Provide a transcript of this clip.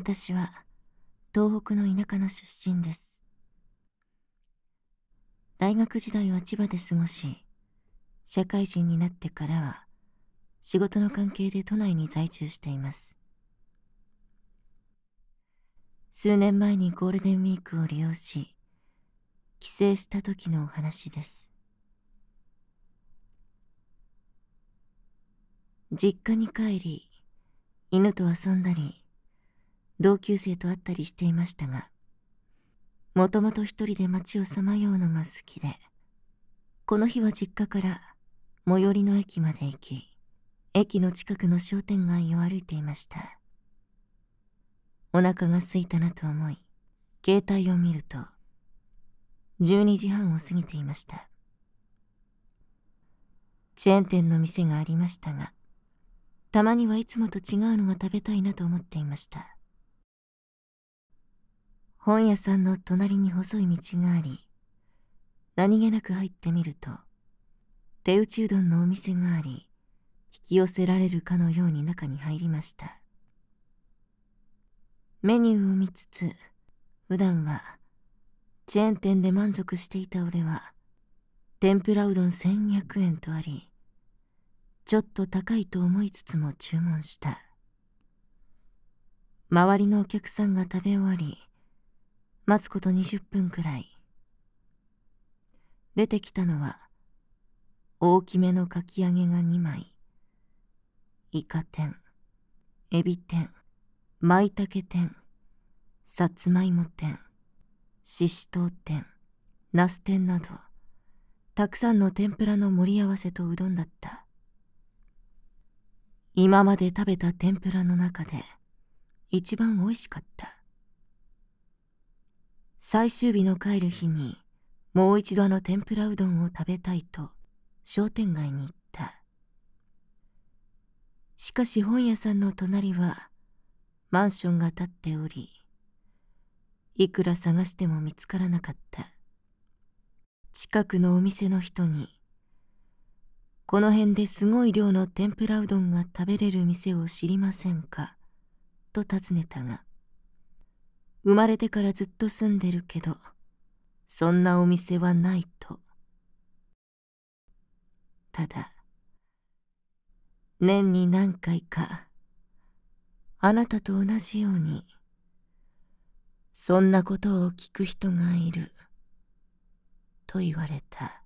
私は東北の田舎の出身です大学時代は千葉で過ごし社会人になってからは仕事の関係で都内に在住しています数年前にゴールデンウィークを利用し帰省した時のお話です実家に帰り犬と遊んだり同級生と会ったりしていましたがもともと一人で街をさまようのが好きでこの日は実家から最寄りの駅まで行き駅の近くの商店街を歩いていましたお腹が空いたなと思い携帯を見ると12時半を過ぎていましたチェーン店の店がありましたがたまにはいつもと違うのが食べたいなと思っていました本屋さんの隣に細い道があり何気なく入ってみると手打ちうどんのお店があり引き寄せられるかのように中に入りましたメニューを見つつ普段はチェーン店で満足していた俺は天ぷらうどん1200円とありちょっと高いと思いつつも注文した周りのお客さんが食べ終わり待つこと20分くらい出てきたのは大きめのかき揚げが2枚イカ天エビ天舞茸天さつまいも天ししとう天ナス天などたくさんの天ぷらの盛り合わせとうどんだった今まで食べた天ぷらの中で一番美味しかった最終日の帰る日にもう一度あの天ぷらうどんを食べたいと商店街に行ったしかし本屋さんの隣はマンションが建っておりいくら探しても見つからなかった近くのお店の人にこの辺ですごい量の天ぷらうどんが食べれる店を知りませんかと尋ねたが生まれてからずっと住んでるけど、そんなお店はないと。ただ、年に何回か、あなたと同じように、そんなことを聞く人がいる、と言われた。